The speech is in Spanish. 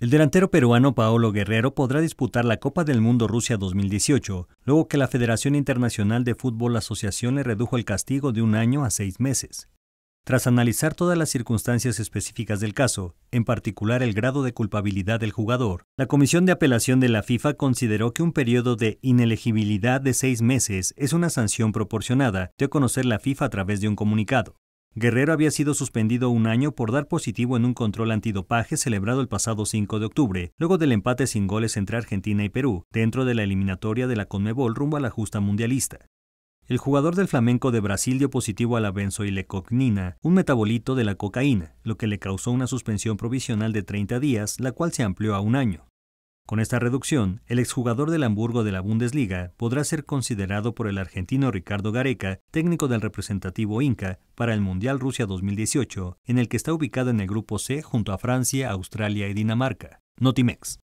El delantero peruano Paolo Guerrero podrá disputar la Copa del Mundo Rusia 2018, luego que la Federación Internacional de Fútbol Asociación le redujo el castigo de un año a seis meses. Tras analizar todas las circunstancias específicas del caso, en particular el grado de culpabilidad del jugador, la Comisión de Apelación de la FIFA consideró que un periodo de inelegibilidad de seis meses es una sanción proporcionada, dio a conocer la FIFA a través de un comunicado. Guerrero había sido suspendido un año por dar positivo en un control antidopaje celebrado el pasado 5 de octubre, luego del empate sin goles entre Argentina y Perú, dentro de la eliminatoria de la Conmebol rumbo a la justa mundialista. El jugador del Flamenco de Brasil dio positivo a la lecognina un metabolito de la cocaína, lo que le causó una suspensión provisional de 30 días, la cual se amplió a un año. Con esta reducción, el exjugador del Hamburgo de la Bundesliga podrá ser considerado por el argentino Ricardo Gareca, técnico del representativo Inca, para el Mundial Rusia 2018, en el que está ubicado en el grupo C junto a Francia, Australia y Dinamarca. Notimex.